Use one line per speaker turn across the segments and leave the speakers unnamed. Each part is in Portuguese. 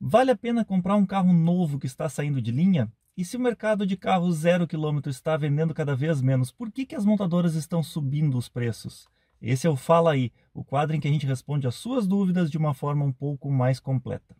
Vale a pena comprar um carro novo que está saindo de linha? E se o mercado de carros zero quilômetro está vendendo cada vez menos, por que, que as montadoras estão subindo os preços? Esse é o Fala Aí, o quadro em que a gente responde as suas dúvidas de uma forma um pouco mais completa.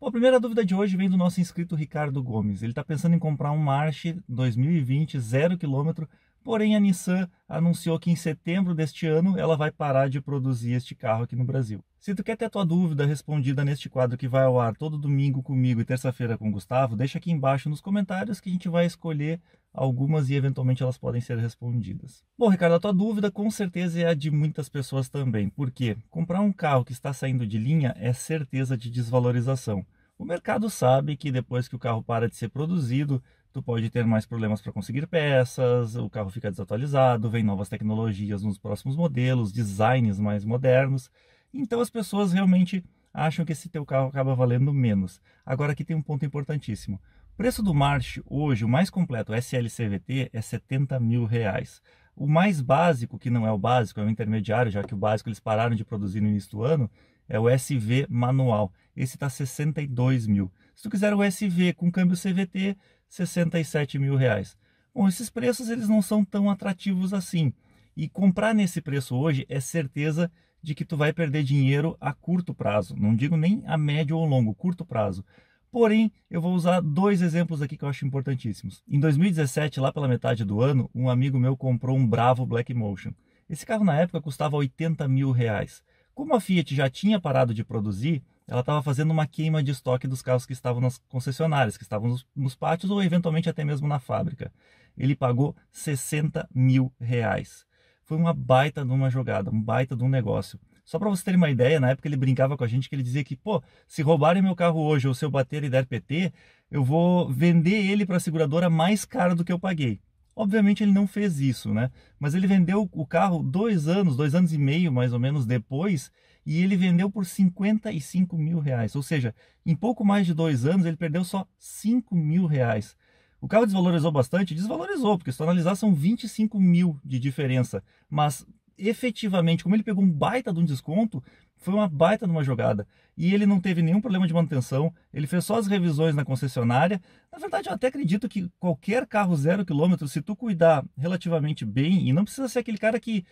Bom, a primeira dúvida de hoje vem do nosso inscrito Ricardo Gomes. Ele está pensando em comprar um March 2020 zero quilômetro Porém, a Nissan anunciou que em setembro deste ano ela vai parar de produzir este carro aqui no Brasil. Se tu quer ter a tua dúvida respondida neste quadro que vai ao ar todo domingo comigo e terça-feira com o Gustavo, deixa aqui embaixo nos comentários que a gente vai escolher algumas e eventualmente elas podem ser respondidas. Bom, Ricardo, a tua dúvida com certeza é a de muitas pessoas também, porque comprar um carro que está saindo de linha é certeza de desvalorização. O mercado sabe que depois que o carro para de ser produzido, tu pode ter mais problemas para conseguir peças, o carro fica desatualizado, vem novas tecnologias nos próximos modelos, designs mais modernos. Então as pessoas realmente acham que esse teu carro acaba valendo menos. Agora aqui tem um ponto importantíssimo. O preço do March hoje, o mais completo, SLCVT, é 70 mil reais. O mais básico, que não é o básico, é o intermediário, já que o básico eles pararam de produzir no início do ano, é o SV manual. Esse está 62 mil. Se tu quiser o SV com câmbio CVT, 67 mil reais. Bom, esses preços eles não são tão atrativos assim. E comprar nesse preço hoje é certeza de que tu vai perder dinheiro a curto prazo. Não digo nem a médio ou longo, curto prazo. Porém, eu vou usar dois exemplos aqui que eu acho importantíssimos. Em 2017, lá pela metade do ano, um amigo meu comprou um Bravo Black Motion. Esse carro na época custava 80 mil reais. Como a Fiat já tinha parado de produzir, ela estava fazendo uma queima de estoque dos carros que estavam nas concessionárias, que estavam nos, nos pátios ou eventualmente até mesmo na fábrica. Ele pagou 60 mil reais. Foi uma baita de uma jogada, um baita de um negócio. Só para você ter uma ideia, na época ele brincava com a gente que ele dizia que, pô, se roubarem meu carro hoje ou se eu bater e der PT, eu vou vender ele para a seguradora mais caro do que eu paguei. Obviamente ele não fez isso, né? Mas ele vendeu o carro dois anos, dois anos e meio mais ou menos depois, e ele vendeu por 55 mil reais. Ou seja, em pouco mais de dois anos ele perdeu só 5 mil reais. O carro desvalorizou bastante? Desvalorizou, porque se tu analisar são 25 mil de diferença. Mas efetivamente, como ele pegou um baita de um desconto, foi uma baita numa jogada. E ele não teve nenhum problema de manutenção, ele fez só as revisões na concessionária. Na verdade, eu até acredito que qualquer carro zero quilômetro, se tu cuidar relativamente bem, e não precisa ser aquele cara que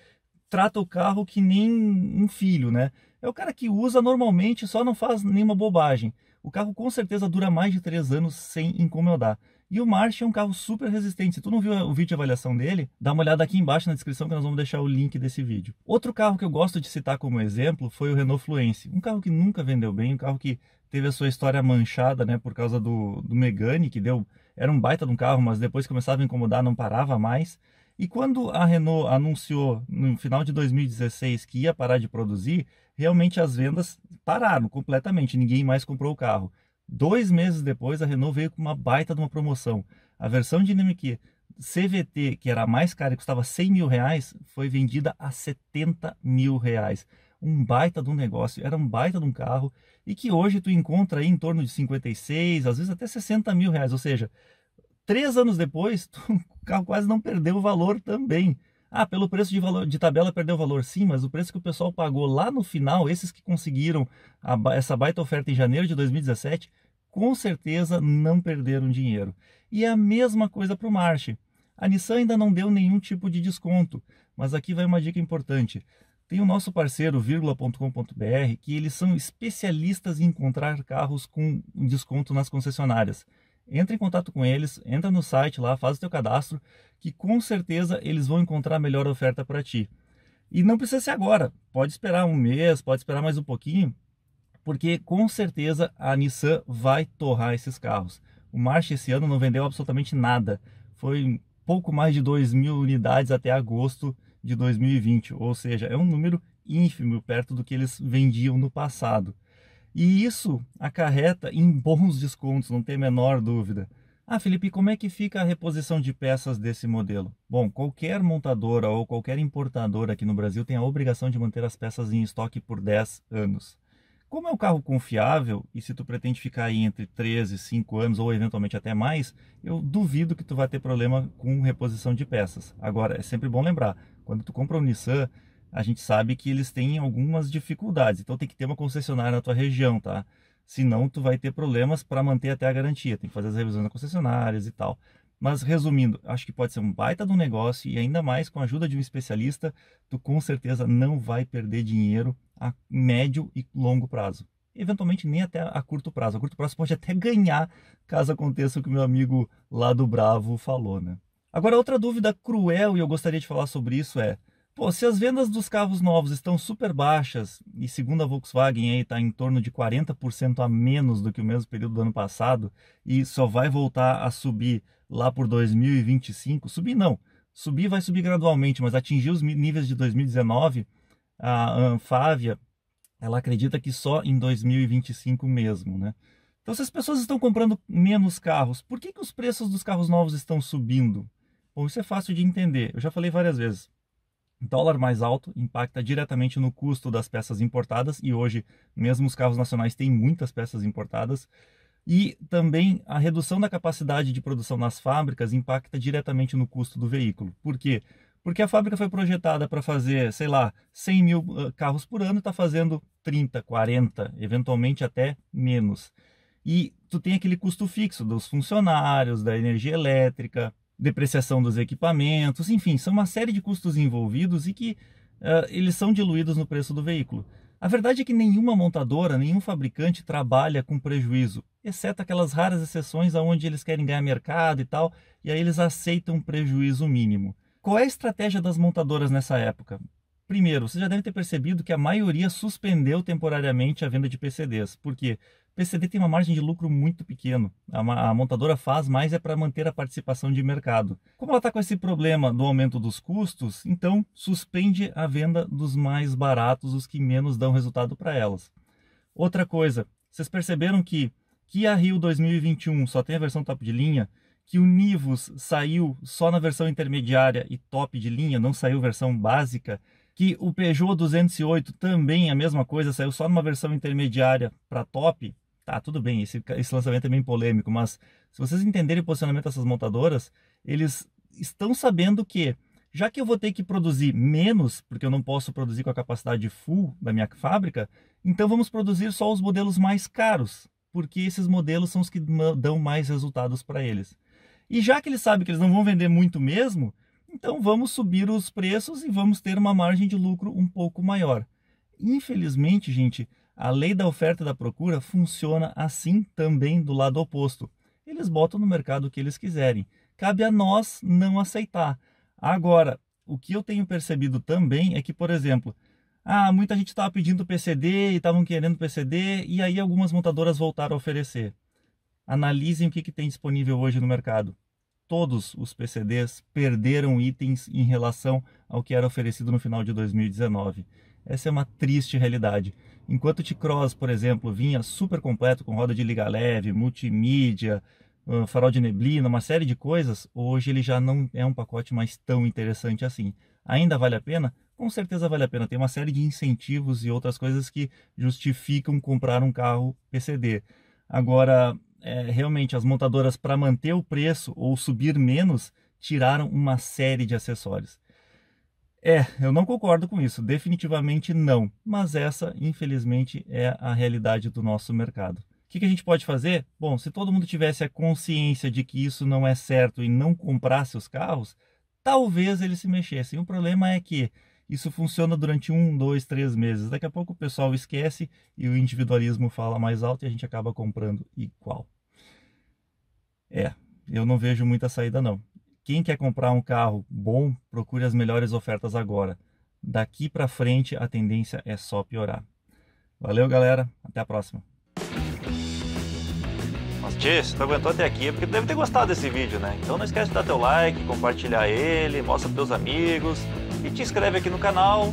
trata o carro que nem um filho, né? É o cara que usa normalmente, só não faz nenhuma bobagem. O carro com certeza dura mais de três anos sem incomodar. E o March é um carro super resistente. Se tu não viu o vídeo de avaliação dele, dá uma olhada aqui embaixo na descrição que nós vamos deixar o link desse vídeo. Outro carro que eu gosto de citar como exemplo foi o Renault Fluence. Um carro que nunca vendeu bem, um carro que teve a sua história manchada, né, por causa do, do Megane, que deu... Era um baita de um carro, mas depois começava a incomodar, não parava mais. E quando a Renault anunciou no final de 2016 que ia parar de produzir, realmente as vendas pararam completamente, ninguém mais comprou o carro. Dois meses depois, a Renault veio com uma baita de uma promoção. A versão Dynamic CVT, que era a mais cara e custava 100 mil reais, foi vendida a 70 mil reais. Um baita de um negócio, era um baita de um carro e que hoje tu encontra aí em torno de 56, às vezes até 60 mil reais. Ou seja, Três anos depois, o carro quase não perdeu o valor também. Ah, pelo preço de, valor, de tabela perdeu o valor, sim, mas o preço que o pessoal pagou lá no final, esses que conseguiram a, essa baita oferta em janeiro de 2017, com certeza não perderam dinheiro. E é a mesma coisa para o March. A Nissan ainda não deu nenhum tipo de desconto, mas aqui vai uma dica importante. Tem o nosso parceiro vírgula.com.br que eles são especialistas em encontrar carros com desconto nas concessionárias. Entra em contato com eles, entra no site lá, faz o teu cadastro, que com certeza eles vão encontrar a melhor oferta para ti. E não precisa ser agora, pode esperar um mês, pode esperar mais um pouquinho, porque com certeza a Nissan vai torrar esses carros. O March esse ano não vendeu absolutamente nada, foi pouco mais de 2 mil unidades até agosto de 2020, ou seja, é um número ínfimo perto do que eles vendiam no passado. E isso acarreta em bons descontos, não tem a menor dúvida. Ah, Felipe, como é que fica a reposição de peças desse modelo? Bom, qualquer montadora ou qualquer importadora aqui no Brasil tem a obrigação de manter as peças em estoque por 10 anos. Como é um carro confiável, e se tu pretende ficar aí entre 13 e 5 anos, ou eventualmente até mais, eu duvido que tu vai ter problema com reposição de peças. Agora, é sempre bom lembrar, quando tu compra um Nissan, a gente sabe que eles têm algumas dificuldades. Então tem que ter uma concessionária na tua região, tá? Senão tu vai ter problemas para manter até a garantia. Tem que fazer as revisões nas concessionárias e tal. Mas resumindo, acho que pode ser um baita de um negócio e ainda mais com a ajuda de um especialista, tu com certeza não vai perder dinheiro a médio e longo prazo. Eventualmente nem até a curto prazo. A curto prazo pode até ganhar, caso aconteça o que meu amigo lá do Bravo falou, né? Agora outra dúvida cruel e eu gostaria de falar sobre isso é: Pô, se as vendas dos carros novos estão super baixas, e segundo a Volkswagen aí está em torno de 40% a menos do que o mesmo período do ano passado, e só vai voltar a subir lá por 2025, subir não, subir vai subir gradualmente, mas atingir os níveis de 2019, a Anfávia, ela acredita que só em 2025 mesmo, né? Então, se as pessoas estão comprando menos carros, por que, que os preços dos carros novos estão subindo? Bom, isso é fácil de entender, eu já falei várias vezes dólar mais alto impacta diretamente no custo das peças importadas e hoje mesmo os carros nacionais têm muitas peças importadas e também a redução da capacidade de produção nas fábricas impacta diretamente no custo do veículo. Por quê? Porque a fábrica foi projetada para fazer, sei lá, 100 mil uh, carros por ano e está fazendo 30, 40, eventualmente até menos. E tu tem aquele custo fixo dos funcionários, da energia elétrica, depreciação dos equipamentos, enfim, são uma série de custos envolvidos e que uh, eles são diluídos no preço do veículo. A verdade é que nenhuma montadora, nenhum fabricante trabalha com prejuízo, exceto aquelas raras exceções aonde eles querem ganhar mercado e tal, e aí eles aceitam um prejuízo mínimo. Qual é a estratégia das montadoras nessa época? Primeiro, você já deve ter percebido que a maioria suspendeu temporariamente a venda de PCDs, porque PCD tem uma margem de lucro muito pequeno. A, a montadora faz mais é para manter a participação de mercado. Como ela está com esse problema do aumento dos custos, então suspende a venda dos mais baratos, os que menos dão resultado para elas. Outra coisa, vocês perceberam que Kia Rio 2021 só tem a versão top de linha, que o Nivus saiu só na versão intermediária e top de linha, não saiu versão básica, que o Peugeot 208 também é a mesma coisa, saiu só numa versão intermediária para top, Tá, tudo bem, esse, esse lançamento é bem polêmico, mas se vocês entenderem o posicionamento dessas montadoras, eles estão sabendo que, já que eu vou ter que produzir menos, porque eu não posso produzir com a capacidade full da minha fábrica, então vamos produzir só os modelos mais caros, porque esses modelos são os que dão mais resultados para eles. E já que eles sabem que eles não vão vender muito mesmo, então vamos subir os preços e vamos ter uma margem de lucro um pouco maior. Infelizmente, gente, a lei da oferta e da procura funciona assim também do lado oposto. Eles botam no mercado o que eles quiserem. Cabe a nós não aceitar. Agora, o que eu tenho percebido também é que, por exemplo, ah, muita gente estava pedindo PCD e estavam querendo PCD, e aí algumas montadoras voltaram a oferecer. Analisem o que, que tem disponível hoje no mercado. Todos os PCDs perderam itens em relação ao que era oferecido no final de 2019. Essa é uma triste realidade. Enquanto o T-Cross, por exemplo, vinha super completo com roda de liga leve, multimídia, ah, farol de neblina, uma série de coisas, hoje ele já não é um pacote mais tão interessante assim. Ainda vale a pena? Com certeza vale a pena. Tem uma série de incentivos e outras coisas que justificam comprar um carro PCD. Agora, é, realmente, as montadoras, para manter o preço ou subir menos, tiraram uma série de acessórios. É, eu não concordo com isso, definitivamente não. Mas essa, infelizmente, é a realidade do nosso mercado. O que, a gente pode fazer? Bom, se todo mundo tivesse a consciência de que isso não é certo e não comprasse os carros, talvez eles se mexessem. O problema é que isso funciona durante um, dois, três meses. Daqui a pouco o pessoal esquece e o individualismo fala mais alto e a gente acaba comprando igual. É, eu não vejo muita saída não. Quem quer comprar um carro bom, procure as melhores ofertas agora. Daqui para frente a tendência é só piorar. Valeu, galera. Até a próxima. Mas, Tchê, se tu aguentou até aqui é porque tu deve ter gostado desse vídeo, né? Então não esquece de dar teu like, compartilhar ele, mostra pros teus amigos e te inscreve aqui no canal